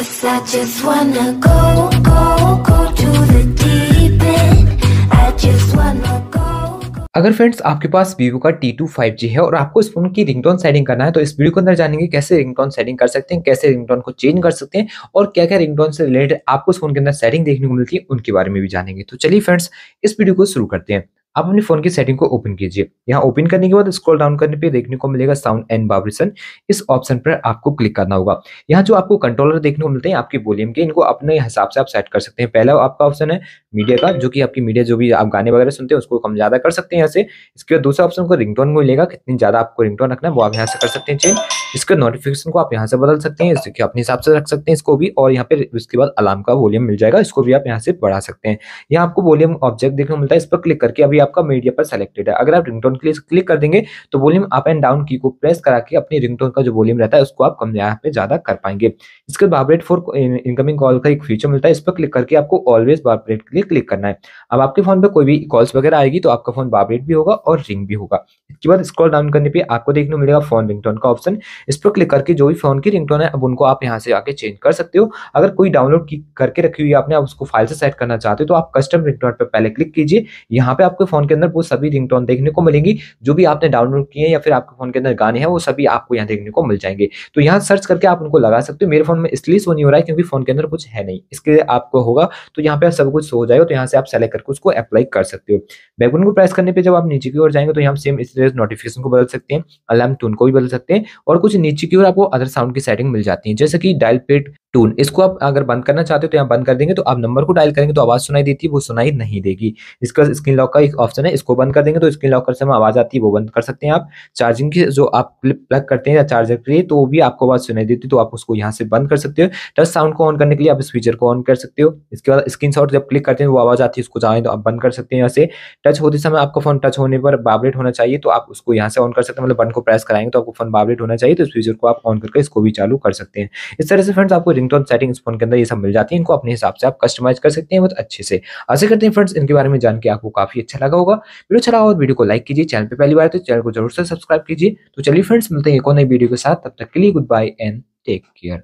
Cause I just wanna go, go, go to the deep end I just wanna अगर friends आपके पास Vivo का T2 5G है और आपको इस फोन की रिंगटोन सेटिंग करना है तो इस वीडियो के अंदर जानेंगे कैसे रिंगटोन सेटिंग कर सकते हैं कैसे रिंगटोन को चेंज कर सकते हैं और क्या क्या रिंगटोन से रिलेटेड आपको इस फोन के अंदर सेटिंग देखने को मिलती है उनके बारे में भी जानेंगे तो चलिए फ्रेंड्स इस वीडियो को शुरू करते हैं आप अपने फोन की सेटिंग को ओपन कीजिए यहाँ ओपन करने के बाद स्क्रॉल डाउन करने पे देखने को मिलेगा साउंड एंड वाइब्रेशन इस ऑप्शन पर आपको क्लिक करना होगा यहाँ जो आपको कंट्रोलर देखने को मिलते हैं आपके वॉल्यूम के इनको अपने हिसाब से आप सेट कर सकते हैं पहला आपका ऑप्शन है मीडिया का जो कि आपकी मीडिया जो भी आप गाने वगैरह सुनते हैं उसको कम ज्यादा कर सकते हैं यहाँ से इसके बाद दूसरा ऑप्शन को रिंग टोन मिलेगा कितनी ज्यादा आपको रिंग रखना है वो आप यहाँ से कर सकते हैं चेंज इसका नोटिफिकेशन को आप यहाँ से बदल सकते हैं इसके अपने हिसाब से रख सकते हैं इसको भी और यहाँ पे उसके बाद अलार्म का वॉल्यूम मिल जाएगा इसको भी आप यहाँ से बढ़ा सकते हैं यहाँ आपको वॉल्यूम ऑब्जेक्ट देखने को मिलता है इस पर क्लिक करके अभी भी आपका मीडिया पर सेलेक्टेड है अगर आप रिंगटोन के लिए क्लिक कर देंगे तो वॉल्यूम अप एंड डाउन की को प्रेस करा के अपनी रिंगटोन का जो वॉल्यूम रहता है उसको आप कम यहाँ पे ज्यादा कर पाएंगे इसके बाद बाबरेट फोर इनकमिंग कॉल का एक फीचर मिलता है इस पर क्लिक करके आपको ऑलवेज बाबरेट के लिए क्लिक करना है अब आपके फोन पर कोई भी कॉल्स वगैरह आएगी तो आपका फोन बाबरेट भी होगा और रिंग भी होगा इसके बाद स्क्रॉल डाउन करने पर आपको देखने को मिलेगा फोन रिंगटोन का ऑप्शन इस पर क्लिक करके जो भी फोन की रिंगटोन है अब उनको आप यहाँ से आके चेंज कर सकते हो अगर कोई डाउनलोड करके रखी हुई आपने आप उसको फाइल से सेट करना चाहते हो तो आप कस्टम रिंगटोन पर पहले क्लिक कीजिए यहाँ पे आपको फोन के अंदर वो सभी रिंगटोन देखने को मिलेंगी जो भी आपने डाउनलोड किए हैं या फिर आपके फोन के अंदर गाने हैं वो सभी आपको यहाँ देखने को मिल जाएंगे तो यहाँ सर्च करके आप उनको लगा सकते हो मेरे फोन में इसलिए सो नहीं हो रहा है क्योंकि फोन के अंदर कुछ है नहीं इसके लिए आपको होगा तो यहाँ पे सब कुछ सो जाएगा तो यहाँ से आप सेलेक्ट करके उसको अप्लाई कर सकते हो बैकग्राउंड को प्रेस करने पर जब आप नीचे की ओर जाएंगे तो यहाँ सेम इस नोटिफिकेशन को बदल सकते हैं अलार्म टून को भी बदल सकते हैं और कुछ नीचे की ओर आपको अदर साउंड की सेटिंग मिल जाती है जैसे कि डायल पेट टून इसको आप अगर बंद करना चाहते हो तो यहाँ बंद कर देंगे तो आप नंबर को डायल करेंगे तो आवाज़ सुनाई देती है वो सुनाई नहीं देगी इसका स्क्रीन लॉक का एक ऑप्शन है इसको बंद कर देंगे तो स्क्रीन लॉक से समय आवाज़ आती है वो बंद कर सकते हैं आप चार्जिंग की जो आप प्लग करते हैं या चार्जर के लिए तो वो भी आपको आवाज़ सुनाई देती है तो आप उसको यहाँ से बंद कर सकते हो टच साउंड को ऑन करने के लिए आप इस फीचर को ऑन कर सकते हो इसके बाद स्क्रीन जब क्लिक करते हैं वो आवाज़ आती है उसको चाहें तो आप बंद कर सकते हैं यहाँ से टच होते समय आपका फोन टच होने पर वाइब्रेट होना चाहिए तो आप उसको यहाँ से ऑन कर सकते हैं मतलब बन को प्रेस कराएंगे तो आपको फोन वाइब्रेट होना चाहिए तो इस फीचर को आप ऑन करके इसको भी चालू कर सकते हैं इस तरह से फ्रेंड्स आपको रिंगटोन सेटिंग फोन के अंदर ये सब मिल जाती है इनको अपने हिसाब से आप कस्टमाइज कर सकते हैं बहुत अच्छे से ऐसे करते हैं फ्रेंड्स इनके बारे में जान के आपको काफी अच्छा लगा होगा वीडियो चला अच्छा लगा और तो वीडियो को लाइक कीजिए चैनल पर पहली बार तो चैनल को जरूर से सब्सक्राइब कीजिए तो चलिए फ्रेंड्स मिलते हैं एक और नई वीडियो के साथ तब तक के लिए goodbye and take care